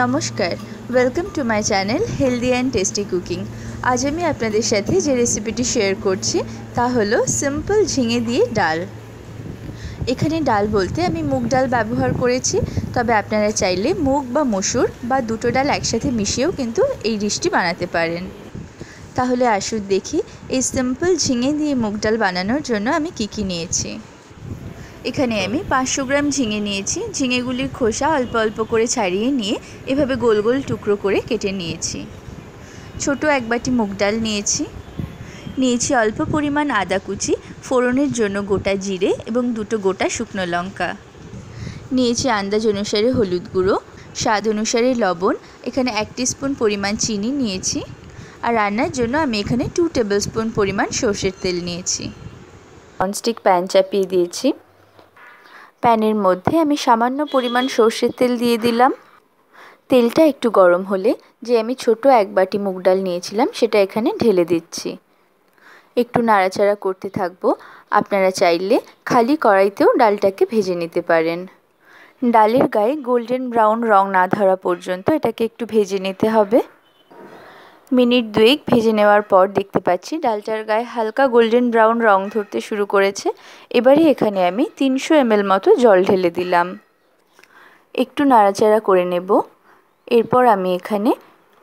নমস্কার welcome to my channel healthy and tasty cooking আজ আমি আপনাদের সাথে যে রেসিপিটি শেয়ার করছি তা হলো সিম্পল ঝিঙে দিয়ে ডাল এখানে ডাল বলতে আমি মুগ ডাল ব্যবহার করেছি তবে আপনারা চাইলে মুগ বা মসুর বা দুটো ডাল একসাথে মিশিয়েও কিন্তু এই ডিশটি বানাতে পারেন তাহলে আসুন দেখি এই সিম্পল ঝিঙে দিয়ে মুগ ডাল বানানোর জন্য আমি কী কী নিয়েছি এখানে আমি পাঁচশো গ্রাম ঝিঙে নিয়েছি ঝিঙেগুলির খোসা অল্প অল্প করে ছাড়িয়ে নিয়ে এভাবে গোল গোল টুকরো করে কেটে নিয়েছি ছোট এক বাটি মুগ ডাল নিয়েছি নিয়েছি অল্প পরিমাণ আদা কুচি ফোড়নের জন্য গোটা জিরে এবং দুটো গোটা শুকনো লঙ্কা নিয়েছি আন্দাজ অনুসারে হলুদ গুঁড়ো স্বাদ অনুসারে লবণ এখানে এক স্পুন পরিমাণ চিনি নিয়েছি আর রান্নার জন্য আমি এখানে টু টেবিল স্পুন পরিমাণ সর্ষের তেল নিয়েছি ননস্টিক প্যান চাপিয়ে দিয়েছি প্যানের মধ্যে আমি সামান্য পরিমাণ সর্ষের তেল দিয়ে দিলাম তেলটা একটু গরম হলে যে আমি ছোট এক বাটি মুগ ডাল নিয়েছিলাম সেটা এখানে ঢেলে দিচ্ছি একটু নাড়াচাড়া করতে থাকবো আপনারা চাইলে খালি কড়াইতেও ডালটাকে ভেজে নিতে পারেন ডালের গায়ে গোল্ডেন ব্রাউন রং না ধরা পর্যন্ত এটাকে একটু ভেজে নিতে হবে মিনিট দুয়েক ভেজে নেওয়ার পর দেখতে পাচ্ছি ডালটার গায়ে হালকা গোল্ডেন ব্রাউন রং ধরতে শুরু করেছে এবারে এখানে আমি তিনশো এমএল মতো জল ঢেলে দিলাম একটু নাড়াচাড়া করে নেব এরপর আমি এখানে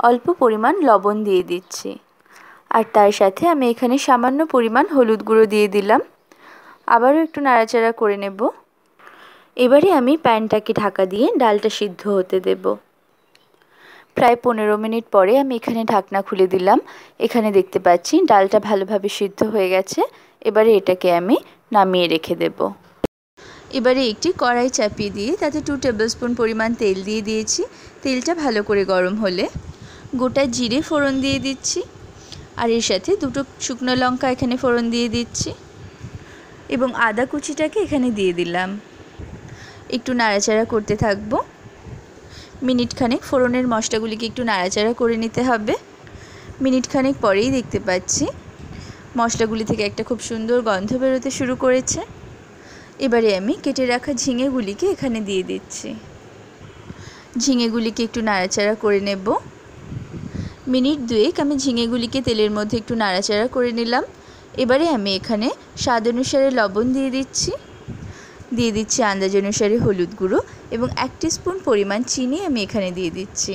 অল্প পরিমাণ লবণ দিয়ে দিচ্ছি আর তার সাথে আমি এখানে সামান্য পরিমাণ হলুদ গুঁড়ো দিয়ে দিলাম আবারও একটু নাড়াচাড়া করে নেব এবারে আমি প্যানটাকে ঢাকা দিয়ে ডালটা সিদ্ধ হতে দেবো প্রায় পনেরো মিনিট পরে আমি এখানে ঢাকনা খুলে দিলাম এখানে দেখতে পাচ্ছি ডালটা ভালোভাবে সিদ্ধ হয়ে গেছে এবারে এটাকে আমি নামিয়ে রেখে দেব এবারে একটি কড়াই চাপিয়ে দিয়ে তাতে টু টেবিলস্পুন পরিমাণ তেল দিয়ে দিয়েছি তেলটা ভালো করে গরম হলে গোটা জিরে ফোড়ন দিয়ে দিচ্ছি আর এর সাথে দুটো শুকনো লঙ্কা এখানে ফোড়ন দিয়ে দিচ্ছি এবং আদা কুচিটাকে এখানে দিয়ে দিলাম একটু নাড়াচাড়া করতে থাকবো মিনিটখানেক ফোড়নের মশলাগুলিকে একটু নাড়াচাড়া করে নিতে হবে মিনিটখানেক পরেই দেখতে পাচ্ছি মশলাগুলি থেকে একটা খুব সুন্দর গন্ধ বেরোতে শুরু করেছে এবারে আমি কেটে রাখা ঝিঙেগুলিকে এখানে দিয়ে দিচ্ছি ঝিঙেগুলিকে একটু নাড়াচাড়া করে নেব মিনিট দুয়েক আমি ঝিঙেগুলিকে তেলের মধ্যে একটু নাড়াচাড়া করে নিলাম এবারে আমি এখানে স্বাদ অনুসারে লবণ দিয়ে দিচ্ছি দিয়ে দিচ্ছি আন্দাজ অনুসারে হলুদ গুঁড়ো এবং এক স্পুন পরিমাণ চিনি আমি এখানে দিয়ে দিচ্ছি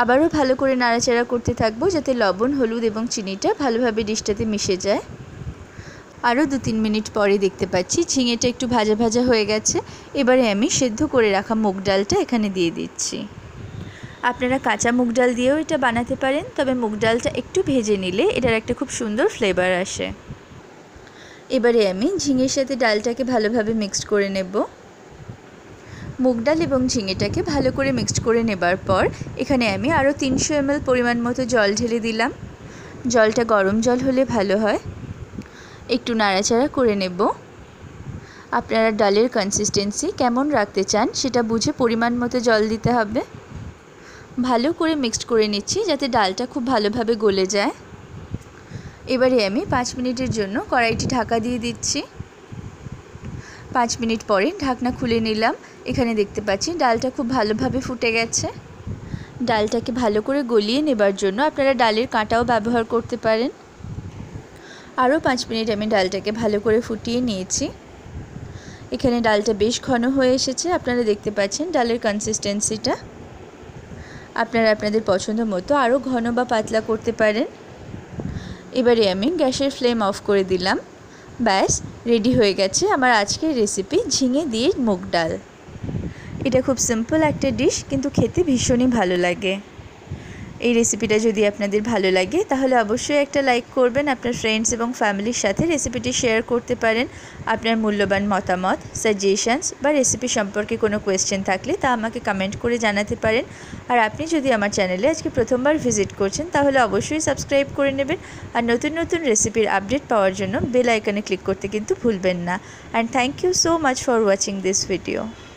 আবারও ভালো করে নাড়াচাড়া করতে থাকবো যাতে লবণ হলুদ এবং চিনিটা ভালোভাবে ডিশটাতে মিশে যায় আরও দু তিন মিনিট পরে দেখতে পাচ্ছি ঝিঙেটা একটু ভাজা ভাজা হয়ে গেছে এবারে আমি সেদ্ধ করে রাখা মুগ ডালটা এখানে দিয়ে দিচ্ছি আপনারা কাঁচা মুগ ডাল দিয়েও এটা বানাতে পারেন তবে মুগ ডালটা একটু ভেজে নিলে এটার একটা খুব সুন্দর ফ্লেভার আসে এবারে আমি ঝিঙের সাথে ডালটাকে ভালোভাবে মিক্সড করে নেব মুগ ডাল এবং ঝিঙেটাকে ভালো করে মিক্সড করে নেবার পর এখানে আমি আরও তিনশো এমএল পরিমাণ মতো জল ঢেলে দিলাম জলটা গরম জল হলে ভালো হয় একটু নাড়াচাড়া করে নেব আপনারা ডালের কনসিস্টেন্সি কেমন রাখতে চান সেটা বুঝে পরিমাণ মতো জল দিতে হবে ভালো করে মিক্সড করে নিচ্ছি যাতে ডালটা খুব ভালোভাবে গলে যায় এবারে আমি পাঁচ মিনিটের জন্য কড়াইটি ঢাকা দিয়ে দিচ্ছি পাঁচ মিনিট পরে ঢাকনা খুলে নিলাম এখানে দেখতে পাচ্ছি ডালটা খুব ভালোভাবে ফুটে গেছে ডালটাকে ভালো করে গলিয়ে নেবার জন্য আপনারা ডালের কাঁটাও ব্যবহার করতে পারেন আরও পাঁচ মিনিট আমি ডালটাকে ভালো করে ফুটিয়ে নিয়েছি এখানে ডালটা বেশ ঘন হয়ে এসেছে আপনারা দেখতে পাচ্ছেন ডালের কনসিস্টেন্সিটা আপনারা আপনাদের পছন্দ মতো আরও ঘন বা পাতলা করতে পারেন এবারে আমি গ্যাসের ফ্লেম অফ করে দিলাম ব্যাস রেডি হয়ে গেছে আমার আজকের রেসিপি ঝিঙে দিয়ে মুগ ডাল এটা খুব সিম্পল একটা ডিশ কিন্তু খেতে ভীষণই ভালো লাগে এই রেসিপিটা যদি আপনাদের ভালো লাগে তাহলে অবশ্যই একটা লাইক করবেন আপনার ফ্রেন্ডস এবং ফ্যামিলির সাথে রেসিপিটি শেয়ার করতে পারেন আপনার মূল্যবান মতামত সাজেশনস বা রেসিপি সম্পর্কে কোনো কোয়েশ্চেন থাকলে তা আমাকে কমেন্ট করে জানাতে পারেন আর আপনি যদি আমার চ্যানেলে আজকে প্রথমবার ভিজিট করছেন তাহলে অবশ্যই সাবস্ক্রাইব করে নেবেন আর নতুন নতুন রেসিপির আপডেট পাওয়ার জন্য বেল আইকনে ক্লিক করতে কিন্তু ভুলবেন না and thank you so much for watching this video